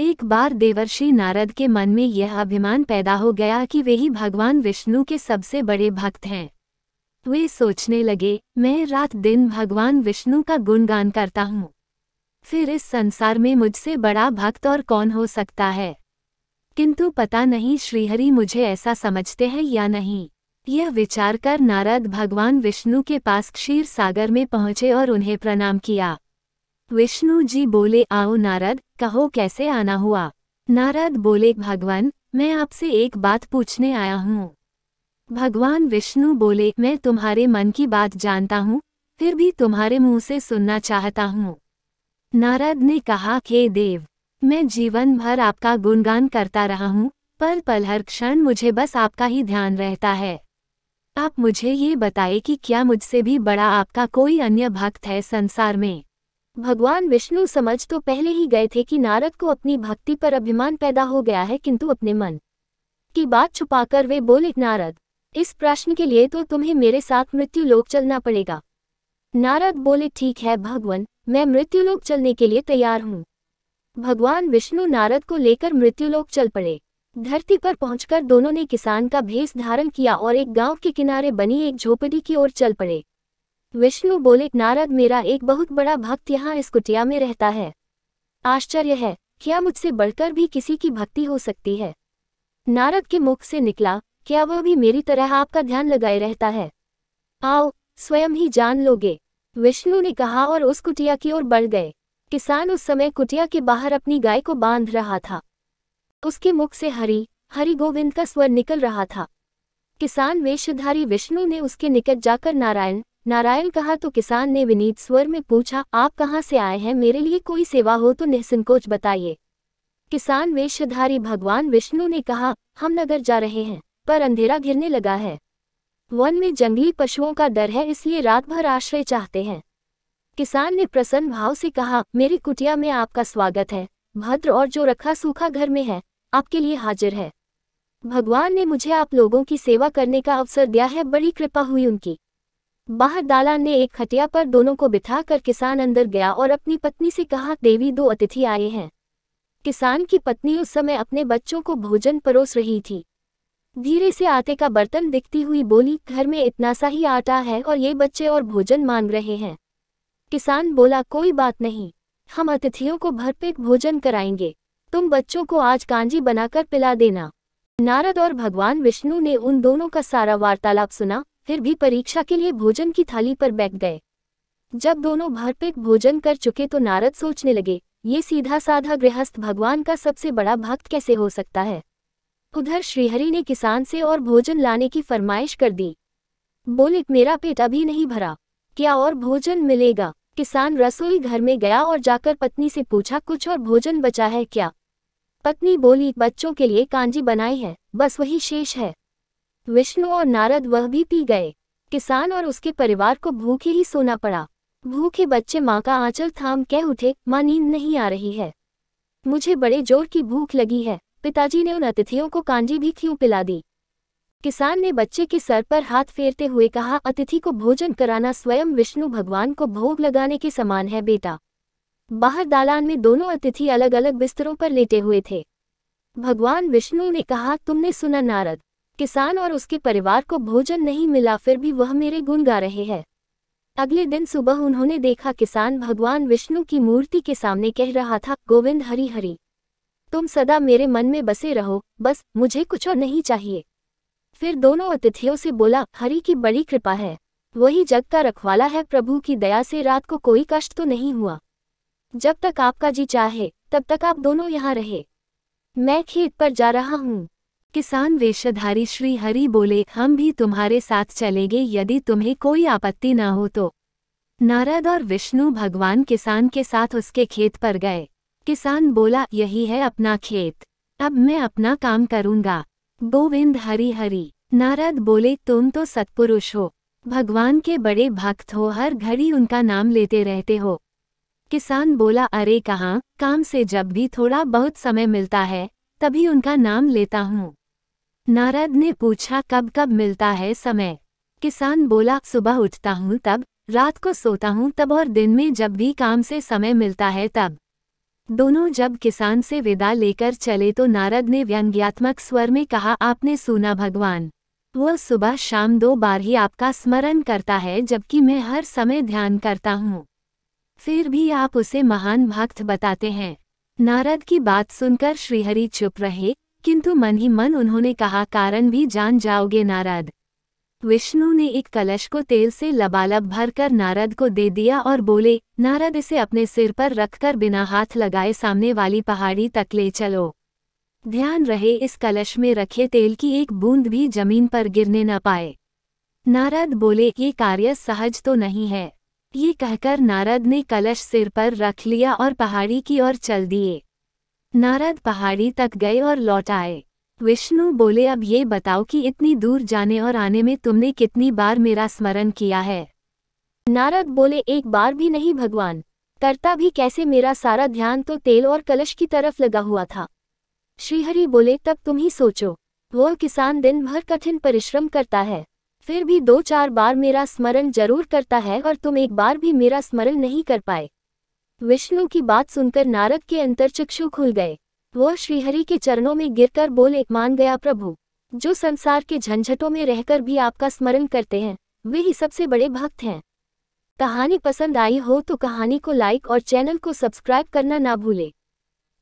एक बार देवर्षि नारद के मन में यह अभिमान पैदा हो गया कि वे ही भगवान विष्णु के सबसे बड़े भक्त हैं वे सोचने लगे मैं रात दिन भगवान विष्णु का गुणगान करता हूँ फिर इस संसार में मुझसे बड़ा भक्त और कौन हो सकता है किंतु पता नहीं श्रीहरि मुझे ऐसा समझते हैं या नहीं यह विचार कर नारद भगवान विष्णु के पास क्षीर सागर में पहुँचे और उन्हें प्रणाम किया विष्णु जी बोले आओ नारद कहो कैसे आना हुआ नारद बोले भगवान मैं आपसे एक बात पूछने आया हूँ भगवान विष्णु बोले मैं तुम्हारे मन की बात जानता हूँ फिर भी तुम्हारे मुंह से सुनना चाहता हूँ नारद ने कहा हे देव मैं जीवन भर आपका गुणगान करता रहा हूँ पल पल हर क्षण मुझे बस आपका ही ध्यान रहता है आप मुझे ये बताए कि क्या मुझसे भी बड़ा आपका कोई अन्य भक्त है संसार में भगवान विष्णु समझ तो पहले ही गए थे कि नारद को अपनी भक्ति पर अभिमान पैदा हो गया है किंतु अपने मन की बात छुपाकर वे बोले नारद इस प्रश्न के लिए तो तुम्हें मेरे साथ मृत्यु लोक चलना पड़ेगा नारद बोले ठीक है भगवान मैं मृत्युलोक चलने के लिए तैयार हूँ भगवान विष्णु नारद को लेकर मृत्युलोक चल पड़े धरती पर पहुंचकर दोनों ने किसान का भेष धारण किया और एक गांव के किनारे बनी एक झोपड़ी की ओर चल पड़े विष्णु बोले नारद मेरा एक बहुत बड़ा भक्त यहाँ इस कुटिया में रहता है आश्चर्य है क्या मुझसे बढ़कर भी किसी की भक्ति हो सकती है नारद के मुख से निकला क्या वह भी मेरी तरह आपका ध्यान लगाए रहता है आओ स्वयं ही जान लोगे विष्णु ने कहा और उस कुटिया की ओर बढ़ गए किसान उस समय कुटिया के बाहर अपनी गाय को बांध रहा था उसके मुख से हरी हरि गोविंद का स्वर निकल रहा था किसान वेशधारी विष्णु ने उसके निकट जाकर नारायण नारायण कहा तो किसान ने विनीत स्वर में पूछा आप कहाँ से आए हैं मेरे लिए कोई सेवा हो तो निसंकोच बताइए किसान वेशधारी भगवान विष्णु ने कहा हम नगर जा रहे हैं पर अंधेरा घिरने लगा है वन में जंगली पशुओं का डर है इसलिए रात भर आश्रय चाहते हैं किसान ने प्रसन्न भाव से कहा मेरी कुटिया में आपका स्वागत है भद्र और जो रखा सूखा घर में है आपके लिए हाजिर है भगवान ने मुझे आप लोगों की सेवा करने का अवसर दिया है बड़ी कृपा हुई उनकी बाहर दाला ने एक खटिया पर दोनों को बिठाकर कर किसान अंदर गया और अपनी पत्नी से कहा देवी दो अतिथि आए हैं किसान की पत्नी उस समय अपने बच्चों को भोजन परोस रही थी धीरे से आटे का बर्तन दिखती हुई बोली घर में इतना सा ही आटा है और ये बच्चे और भोजन मांग रहे हैं किसान बोला कोई बात नहीं हम अतिथियों को भरपेट भोजन कराएंगे तुम बच्चों को आज कांजी बनाकर पिला देना नारद और भगवान विष्णु ने उन दोनों का सारा वार्तालाप सुना फिर भी परीक्षा के लिए भोजन की थाली पर बैठ गए जब दोनों भरपेट भोजन कर चुके तो नारद सोचने लगे ये सीधा साधा गृहस्थ भगवान का सबसे बड़ा भक्त कैसे हो सकता है उधर श्रीहरि ने किसान से और भोजन लाने की फरमाइश कर दी बोले मेरा पेट अभी नहीं भरा क्या और भोजन मिलेगा किसान रसोई घर में गया और जाकर पत्नी से पूछा कुछ और भोजन बचा है क्या पत्नी बोली बच्चों के लिए कांजी बनाई है बस वही शेष है विष्णु और नारद वह भी पी गए किसान और उसके परिवार को भूखे ही सोना पड़ा भूखे बच्चे माँ का आंचल थाम कह उठे माँ नींद नहीं आ रही है मुझे बड़े जोर की भूख लगी है पिताजी ने उन अतिथियों को कांजी भी क्यों पिला दी किसान ने बच्चे के सर पर हाथ फेरते हुए कहा अतिथि को भोजन कराना स्वयं विष्णु भगवान को भोग लगाने के समान है बेटा बाहर दालान में दोनों अतिथि अलग अलग बिस्तरों पर लेटे हुए थे भगवान विष्णु ने कहा तुमने सुना नारद किसान और उसके परिवार को भोजन नहीं मिला फिर भी वह मेरे गुण गा रहे हैं अगले दिन सुबह उन्होंने देखा किसान भगवान विष्णु की मूर्ति के सामने कह रहा था गोविंद हरि हरि तुम सदा मेरे मन में बसे रहो बस मुझे कुछ और नहीं चाहिए फिर दोनों अतिथियों से बोला हरि की बड़ी कृपा है वही जग का रखवाला है प्रभु की दया से रात को कोई कष्ट तो नहीं हुआ जब तक आपका जी चाहे तब तक आप दोनों यहाँ रहे मैं खेत पर जा रहा हूँ किसान वेशधारी श्री हरि बोले हम भी तुम्हारे साथ चलेंगे यदि तुम्हें कोई आपत्ति न हो तो नारद और विष्णु भगवान किसान के साथ उसके खेत पर गए किसान बोला यही है अपना खेत अब मैं अपना काम करूंगा गोविंद हरि हरि नारद बोले तुम तो सत्पुरुष हो भगवान के बड़े भक्त हो हर घड़ी उनका नाम लेते रहते हो किसान बोला अरे कहाँ काम से जब भी थोड़ा बहुत समय मिलता है तभी उनका नाम लेता हूँ नारद ने पूछा कब कब मिलता है समय किसान बोला सुबह उठता हूँ तब रात को सोता हूँ तब और दिन में जब भी काम से समय मिलता है तब दोनों जब किसान से विदा लेकर चले तो नारद ने व्यंग्यात्मक स्वर में कहा आपने सुना भगवान वह सुबह शाम दो बार ही आपका स्मरण करता है जबकि मैं हर समय ध्यान करता हूँ फिर भी आप उसे महान भक्त बताते हैं नारद की बात सुनकर श्रीहरि चुप रहे किंतु मन ही मन उन्होंने कहा कारण भी जान जाओगे नारद विष्णु ने एक कलश को तेल से लबालब भरकर नारद को दे दिया और बोले नारद इसे अपने सिर पर रखकर बिना हाथ लगाए सामने वाली पहाड़ी तक ले चलो ध्यान रहे इस कलश में रखे तेल की एक बूंद भी जमीन पर गिरने न पाए नारद बोले ये कार्य सहज तो नहीं है ये कहकर नारद ने कलश सिर पर रख लिया और पहाड़ी की ओर चल दिए नारद पहाड़ी तक गए और लौट आए विष्णु बोले अब ये बताओ कि इतनी दूर जाने और आने में तुमने कितनी बार मेरा स्मरण किया है नारद बोले एक बार भी नहीं भगवान करता भी कैसे मेरा सारा ध्यान तो तेल और कलश की तरफ लगा हुआ था श्रीहरि बोले तब तुम ही सोचो वो किसान दिन भर कठिन परिश्रम करता है फिर भी दो चार बार मेरा स्मरण जरूर करता है और तुम एक बार भी मेरा स्मरण नहीं कर पाए विष्णु की बात सुनकर नारद के अंतरचक्षु खुल गए वह श्रीहरि के चरणों में गिरकर बोले मान गया प्रभु जो संसार के झंझटों में रहकर भी आपका स्मरण करते हैं वे ही सबसे बड़े भक्त हैं कहानी पसंद आई हो तो कहानी को लाइक और चैनल को सब्सक्राइब करना ना भूलें